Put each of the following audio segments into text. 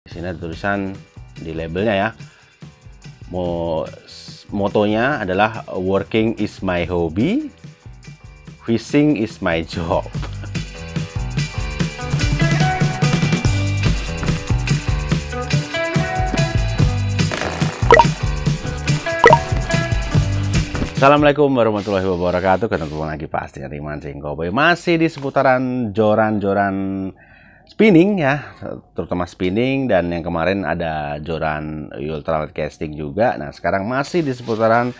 Di sini ada tulisan di labelnya ya. Mo motonya adalah working is my hobby, fishing is my job. Assalamualaikum warahmatullahi wabarakatuh. Ketemu lagi pastinya di Mancing Cowboy. Masih di seputaran joran-joran spinning ya terutama spinning dan yang kemarin ada joran ultralight casting juga nah sekarang masih di seputaran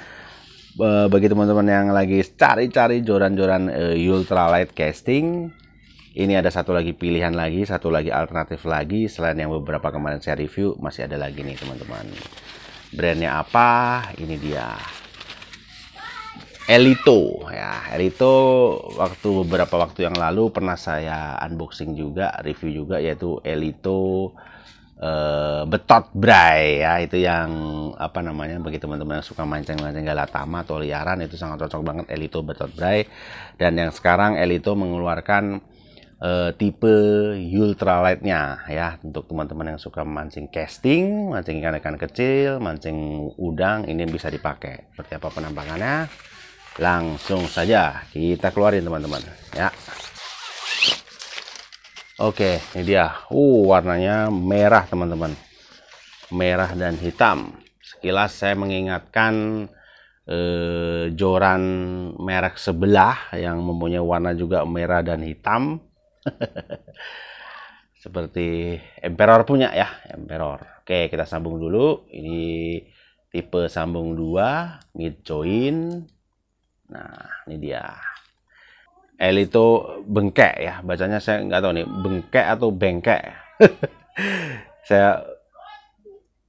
eh, bagi teman-teman yang lagi cari-cari joran-joran eh, ultralight casting ini ada satu lagi pilihan lagi satu lagi alternatif lagi selain yang beberapa kemarin saya review masih ada lagi nih teman-teman brandnya apa ini dia Elito ya Elito waktu beberapa waktu yang lalu pernah saya unboxing juga review juga yaitu Elito Uh, betot brai ya itu yang apa namanya bagi teman-teman yang suka mancing-mancing galatama atau liaran itu sangat cocok banget Elito betot brai dan yang sekarang Elito mengeluarkan uh, tipe ultralightnya ya untuk teman-teman yang suka mancing casting, mancing ikan-ikan kecil, mancing udang ini bisa dipakai. Seperti apa penampakannya? langsung saja kita keluarin teman-teman ya Oke ini dia uh warnanya merah teman-teman merah dan hitam sekilas saya mengingatkan eh, joran merek sebelah yang mempunyai warna juga merah dan hitam seperti emperor punya ya emperor oke kita sambung dulu ini tipe sambung 2 mid join Nah, ini dia. L itu bengkek ya, bacanya saya nggak tahu nih, bengkek atau bengkek. saya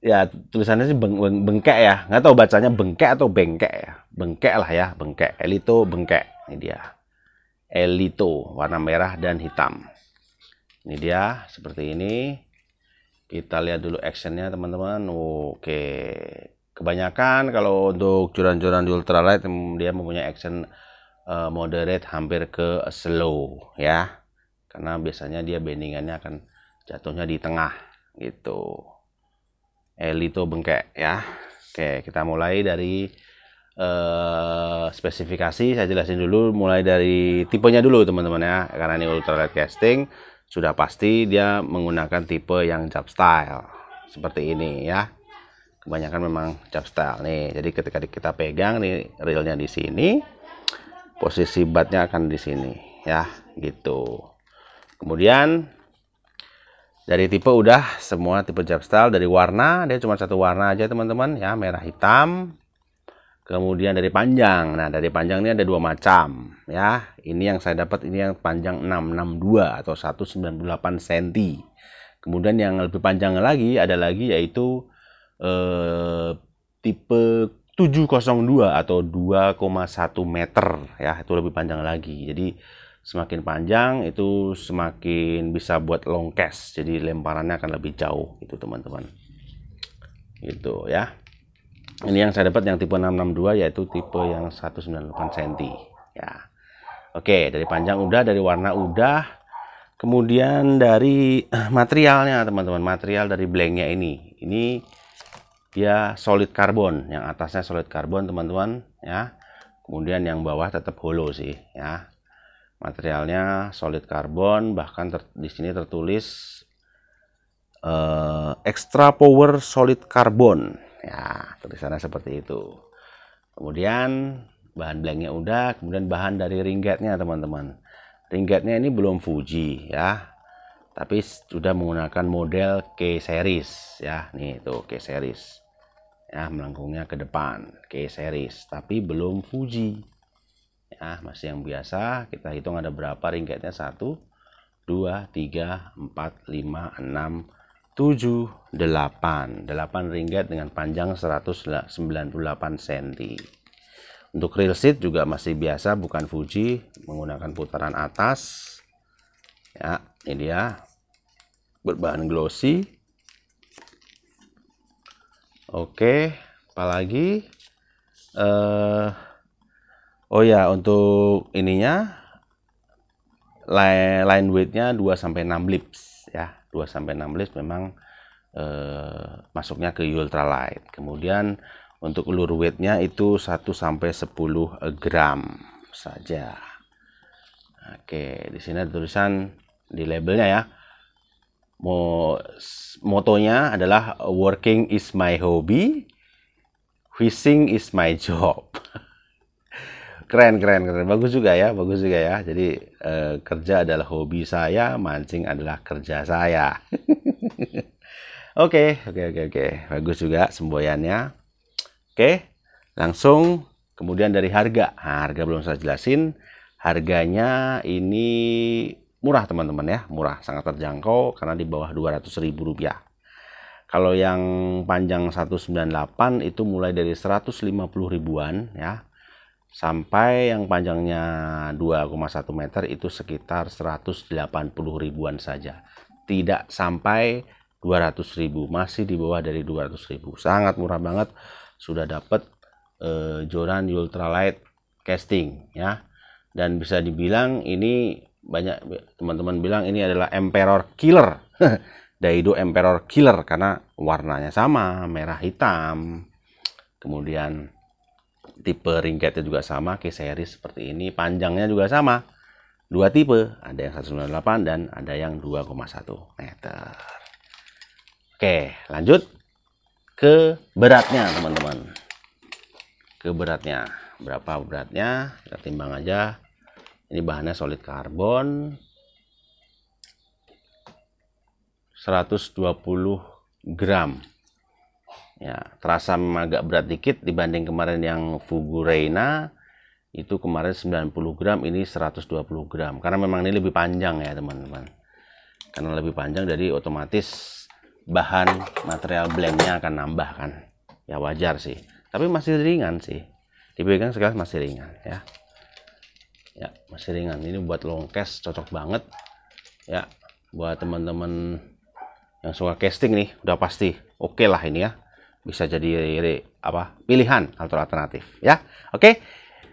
ya tulisannya sih beng, beng, bengkek ya, nggak tahu bacanya bengkek atau bengkek ya, bengkek lah ya, bengkek. L itu bengkek, ini dia. Elito warna merah dan hitam. Ini dia seperti ini. Kita lihat dulu actionnya teman-teman. Oke, kebanyakan kalau untuk curan-curan di ultralight dia mempunyai action uh, moderate hampir ke slow ya karena biasanya dia bendingannya akan jatuhnya di tengah gitu elito bengkek ya oke kita mulai dari uh, spesifikasi saya jelasin dulu mulai dari tipenya dulu teman-teman ya karena ini ultralight casting sudah pasti dia menggunakan tipe yang jump style seperti ini ya kebanyakan memang cap style nih jadi ketika kita pegang nih realnya di sini posisi batnya akan di sini ya gitu kemudian dari tipe udah semua tipe cap style dari warna dia cuma satu warna aja teman-teman ya merah hitam kemudian dari panjang nah dari panjang ini ada dua macam ya ini yang saya dapat ini yang panjang 662 atau 198 cm kemudian yang lebih panjang lagi ada lagi yaitu Eh, tipe 702 atau 2,1 meter ya itu lebih panjang lagi jadi semakin panjang itu semakin bisa buat long cast jadi lemparannya akan lebih jauh itu teman-teman gitu ya ini yang saya dapat yang tipe 662 yaitu tipe yang 198 cm ya oke dari panjang udah dari warna udah kemudian dari materialnya teman-teman material dari blanknya ini ini dia solid karbon yang atasnya solid karbon teman-teman ya kemudian yang bawah tetap hollow sih ya materialnya solid karbon bahkan ter, di sini tertulis uh, extra power solid karbon ya tulisannya seperti itu kemudian bahan blanknya udah kemudian bahan dari ringgetnya teman-teman ringgetnya ini belum Fuji ya tapi sudah menggunakan model K series ya nih itu K series ya melengkungnya ke depan ke series tapi belum Fuji ya masih yang biasa kita hitung ada berapa ringketnya 1 2 3 4 5 6 7 8 8 ringket dengan panjang 198 cm untuk real seat juga masih biasa bukan Fuji menggunakan putaran atas ya ini dia berbahan glossy Oke, apalagi eh uh, oh ya untuk ininya line, line weight-nya 2 sampai 6 lips ya. 2 sampai 6 lips memang eh, masuknya ke ultralight. Kemudian untuk lure weight-nya itu 1 sampai 10 gram saja. Oke, di sini ada tulisan di labelnya ya motonya adalah working is my hobby, fishing is my job. keren keren keren, bagus juga ya, bagus juga ya. Jadi eh, kerja adalah hobi saya, mancing adalah kerja saya. Oke, oke, oke, oke. Bagus juga semboyannya. Oke, okay, langsung kemudian dari harga. Nah, harga belum saya jelasin. Harganya ini murah teman-teman ya, murah, sangat terjangkau karena di bawah 200 ribu rupiah. Kalau yang panjang 198 itu mulai dari 150 ribuan ya, sampai yang panjangnya 2,1 meter itu sekitar 180 ribuan saja. Tidak sampai 200 ribu, masih di bawah dari 200 ribu. Sangat murah banget, sudah dapat eh, Joran Ultralight Casting ya. Dan bisa dibilang ini banyak teman-teman bilang ini adalah emperor killer Daido emperor killer karena warnanya sama merah hitam kemudian tipe ringketnya juga sama ke seri seperti ini panjangnya juga sama dua tipe ada yang 198 dan ada yang 2,1 meter oke lanjut ke beratnya teman-teman ke beratnya berapa beratnya kita timbang aja ini bahannya solid karbon 120 gram ya terasa memang agak berat dikit dibanding kemarin yang Fugu Reina itu kemarin 90 gram ini 120 gram karena memang ini lebih panjang ya teman-teman karena lebih panjang jadi otomatis bahan material blendnya akan nambah kan ya wajar sih tapi masih ringan sih dipegang sekarang masih ringan ya ya masih ringan ini buat long cast cocok banget ya buat teman-teman yang suka casting nih udah pasti oke okay lah ini ya bisa jadi apa pilihan atau alternatif ya oke okay?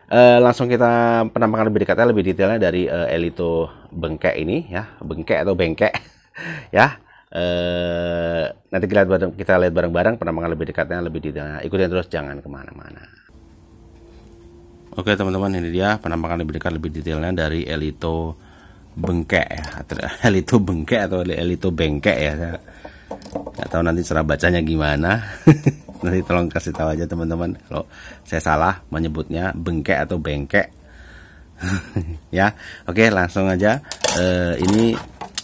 Uh, eh, langsung kita penampakan lebih dekatnya lebih detailnya dari uh, elito bengkek ini ya bengkek atau bengkek ya uh, nanti kita lihat bareng kita lihat bareng-bareng penampakan lebih dekatnya lebih detailnya ikutin terus jangan kemana-mana Oke teman-teman ini dia penampakan lebih dekat lebih detailnya dari Elito Bengkek ya Elito Bengkek atau Elito Bengkek ya nggak tahu nanti cara bacanya gimana nanti tolong kasih tahu aja teman-teman kalau saya salah menyebutnya bengkek atau bengkek ya oke langsung aja e, ini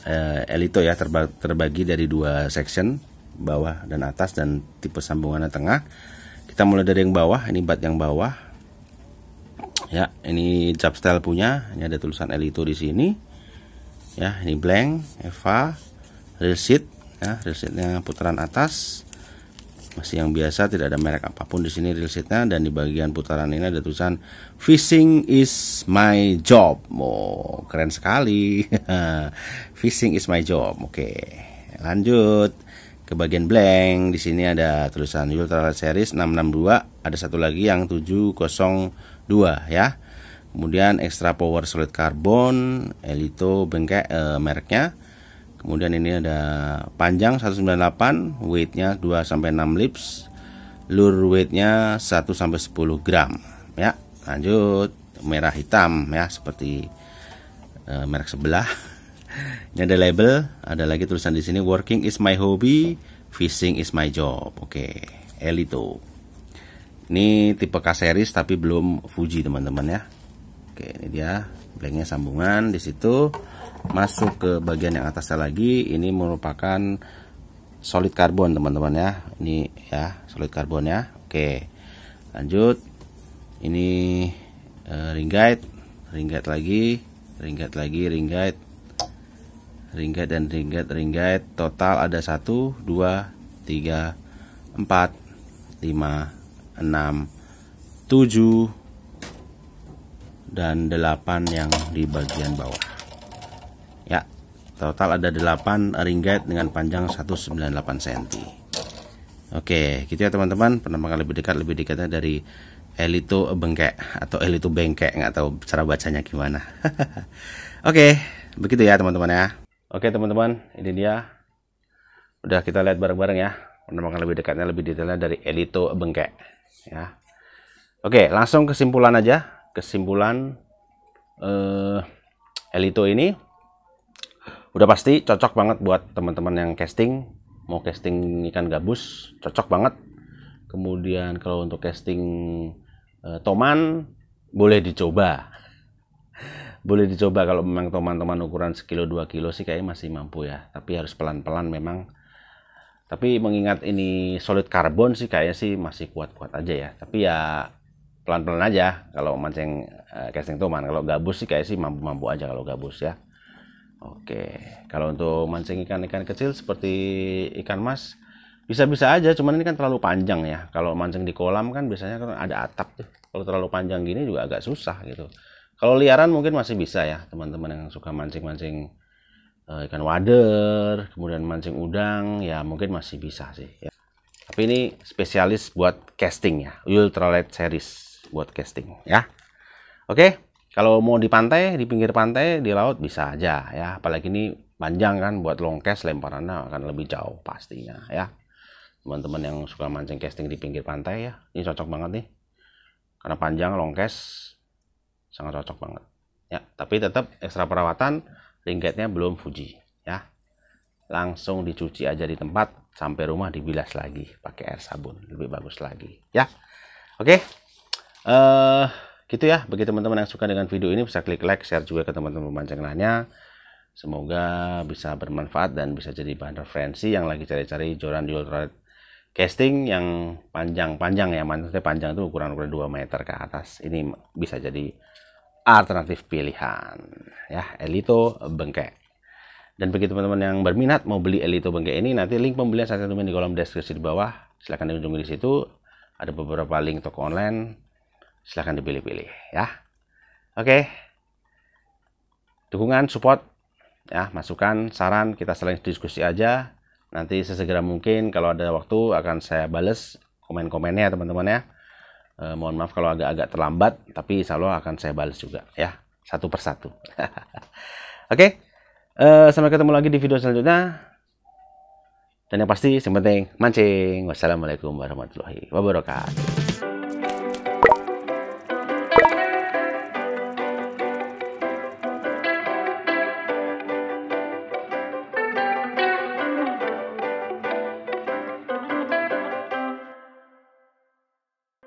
e, Elito ya terba terbagi dari dua section bawah dan atas dan tipe sambungannya tengah kita mulai dari yang bawah ini bat yang bawah ya ini style punya ini ada tulisan Elito di sini ya ini blank Eva real sheet ya real sheetnya putaran atas masih yang biasa tidak ada merek apapun di sini real sheetnya dan di bagian putaran ini ada tulisan fishing is my job oh keren sekali fishing is my job oke lanjut ke bagian blank di sini ada tulisan ultra series 662 ada satu lagi yang 702 ya kemudian extra power solid carbon elito bengkek e, mereknya kemudian ini ada panjang 198 weightnya 2 sampai 6 lips lure weightnya 1 sampai 10 gram ya lanjut merah hitam ya seperti e, merek sebelah ini ada label ada lagi tulisan di sini working is my hobby fishing is my job oke okay. elito ini tipe K series tapi belum Fuji teman-teman ya oke ini dia blanknya sambungan di situ masuk ke bagian yang atasnya lagi ini merupakan solid karbon teman-teman ya ini ya solid karbon ya oke lanjut ini eh, ring guide ring guide lagi ring guide lagi ring guide ring guide dan ring guide ring guide total ada satu, dua, tiga, empat, lima. 6 7 dan 8 yang di bagian bawah ya total ada 8 ring guide dengan panjang 198 cm oke gitu ya teman-teman penampakan lebih dekat lebih dekatnya dari Elito Bengkek atau Elito Bengkek nggak tahu cara bacanya gimana oke begitu ya teman-teman ya oke teman-teman ini dia udah kita lihat bareng-bareng ya penampakan lebih dekatnya lebih detailnya dari Elito Bengkek ya oke langsung kesimpulan aja kesimpulan eh, Elito ini udah pasti cocok banget buat teman-teman yang casting mau casting ikan gabus cocok banget kemudian kalau untuk casting eh, toman boleh dicoba boleh dicoba kalau memang teman-teman ukuran sekilo dua kilo sih kayaknya masih mampu ya tapi harus pelan-pelan memang tapi mengingat ini solid karbon sih kayaknya sih masih kuat-kuat aja ya tapi ya pelan-pelan aja kalau mancing uh, casting toman. kalau gabus sih kayak sih mampu-mampu aja kalau gabus ya oke kalau untuk mancing ikan-ikan kecil seperti ikan mas bisa-bisa aja cuman ini kan terlalu panjang ya kalau mancing di kolam kan biasanya kan ada atap tuh kalau terlalu panjang gini juga agak susah gitu kalau liaran mungkin masih bisa ya teman-teman yang suka mancing-mancing Eh, ikan wader, kemudian mancing udang, ya mungkin masih bisa sih. Ya. Tapi ini spesialis buat casting ya, ultralight series buat casting ya. Oke, kalau mau di pantai, di pinggir pantai, di laut bisa aja ya. Apalagi ini panjang kan buat long cast lemparannya akan lebih jauh pastinya ya. Teman-teman yang suka mancing casting di pinggir pantai ya, ini cocok banget nih. Karena panjang long cast sangat cocok banget ya. Tapi tetap ekstra perawatan ringgitnya belum Fuji ya langsung dicuci aja di tempat sampai rumah dibilas lagi pakai air sabun lebih bagus lagi ya oke okay. uh, eh, gitu ya bagi teman-teman yang suka dengan video ini bisa klik like share juga ke teman-teman pemancing lainnya semoga bisa bermanfaat dan bisa jadi bahan referensi yang lagi cari-cari joran di ultra casting yang panjang-panjang ya maksudnya panjang itu ukuran-ukuran 2 meter ke atas ini bisa jadi alternatif pilihan ya Elito Bengkek. Dan bagi teman-teman yang berminat mau beli Elito Bengkek ini nanti link pembelian saya cantumin di kolom deskripsi di bawah. Silahkan dikunjungi di situ. Ada beberapa link toko online. Silahkan dipilih-pilih ya. Oke. Dukungan, support, ya masukan, saran kita selain diskusi aja. Nanti sesegera mungkin kalau ada waktu akan saya bales komen-komennya teman-teman ya. Eh, mohon maaf kalau agak-agak terlambat, tapi insya Allah akan saya balas juga ya, satu persatu. Oke, okay? eh, sampai ketemu lagi di video selanjutnya. Dan yang pasti, yang penting mancing. Wassalamualaikum warahmatullahi wabarakatuh.